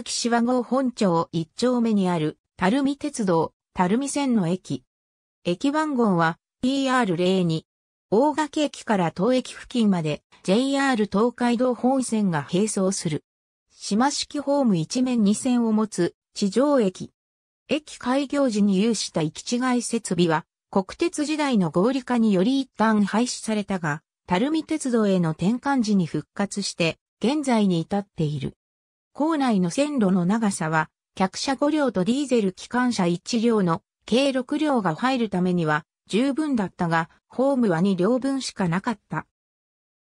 崎市和郷本町1丁目にある、垂水鉄道、垂水線の駅。駅番号は PR02。大垣駅から当駅付近まで JR 東海道本線が並走する。島式ホーム一面2線を持つ地上駅。駅開業時に有した行き違い設備は国鉄時代の合理化により一旦廃止されたが、垂水鉄道への転換時に復活して現在に至っている。構内の線路の長さは、客車5両とディーゼル機関車1両の計6両が入るためには十分だったが、ホームは2両分しかなかった。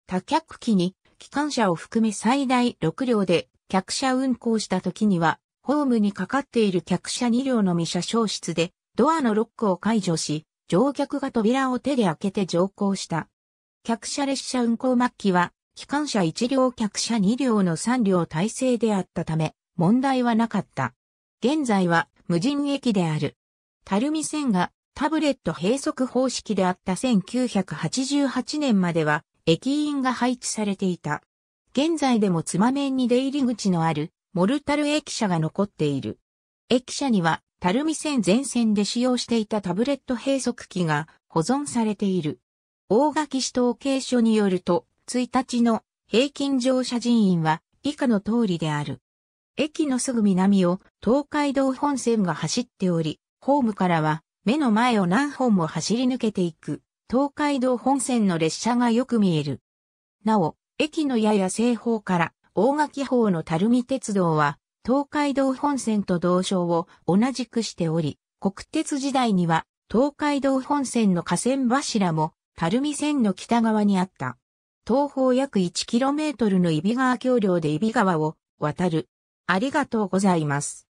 多客機に機関車を含め最大6両で客車運行した時には、ホームにかかっている客車2両のみ車掌室で、ドアのロックを解除し、乗客が扉を手で開けて乗降した。客車列車運行末期は、機関車1両客車2両の3両体制であったため、問題はなかった。現在は無人駅である。ルミ線がタブレット閉塞方式であった1988年までは駅員が配置されていた。現在でもつま面に出入り口のあるモルタル駅舎が残っている。駅舎にはルミ線全線で使用していたタブレット閉塞機が保存されている。大垣市統計所によると、1日の平均乗車人員は以下の通りである。駅のすぐ南を東海道本線が走っており、ホームからは目の前を何本も走り抜けていく東海道本線の列車がよく見える。なお、駅のやや西方から大垣方の垂水鉄道は東海道本線と同称を同じくしており、国鉄時代には東海道本線の河川柱も垂水線の北側にあった。東方約 1km の揖斐川橋梁で揖斐川を渡る。ありがとうございます。